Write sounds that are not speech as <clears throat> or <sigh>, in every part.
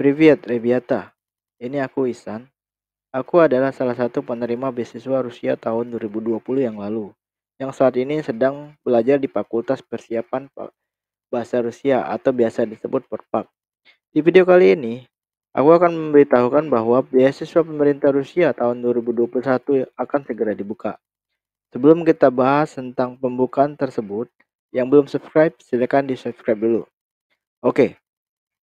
privet Rebiata, ini aku Isan. Aku adalah salah satu penerima beasiswa Rusia tahun 2020 yang lalu, yang saat ini sedang belajar di Fakultas Persiapan Bahasa Rusia atau biasa disebut Perpak. Di video kali ini, aku akan memberitahukan bahwa beasiswa pemerintah Rusia tahun 2021 akan segera dibuka. Sebelum kita bahas tentang pembukaan tersebut, yang belum subscribe, silakan di subscribe dulu. Oke,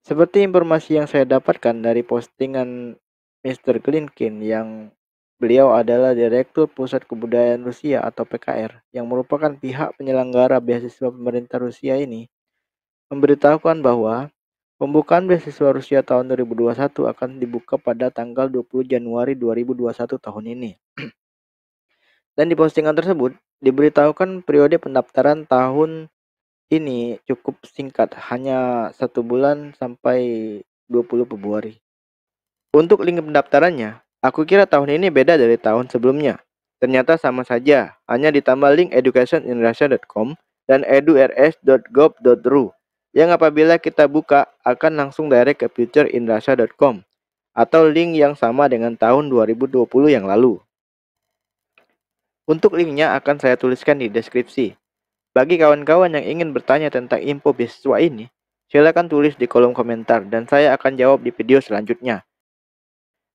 seperti informasi yang saya dapatkan dari postingan Mr. Klinkin yang beliau adalah Direktur Pusat Kebudayaan Rusia atau PKR yang merupakan pihak penyelenggara beasiswa pemerintah Rusia ini memberitahukan bahwa pembukaan beasiswa Rusia tahun 2021 akan dibuka pada tanggal 20 Januari 2021 tahun ini. <clears throat> Dan di postingan tersebut diberitahukan periode pendaftaran tahun ini cukup singkat, hanya satu bulan sampai 20 Februari. Untuk link pendaftarannya, aku kira tahun ini beda dari tahun sebelumnya. Ternyata sama saja, hanya ditambah link educationindonesia.com dan edurs.gov.ru yang apabila kita buka akan langsung direct ke futureindonesia.com atau link yang sama dengan tahun 2020 yang lalu. Untuk linknya akan saya tuliskan di deskripsi. Bagi kawan-kawan yang ingin bertanya tentang info beasiswa ini, silakan tulis di kolom komentar dan saya akan jawab di video selanjutnya.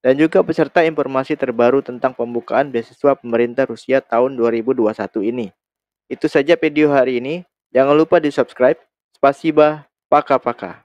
Dan juga beserta informasi terbaru tentang pembukaan beasiswa pemerintah Rusia tahun 2021 ini. Itu saja video hari ini. Jangan lupa di subscribe. Spasiba, paka-paka.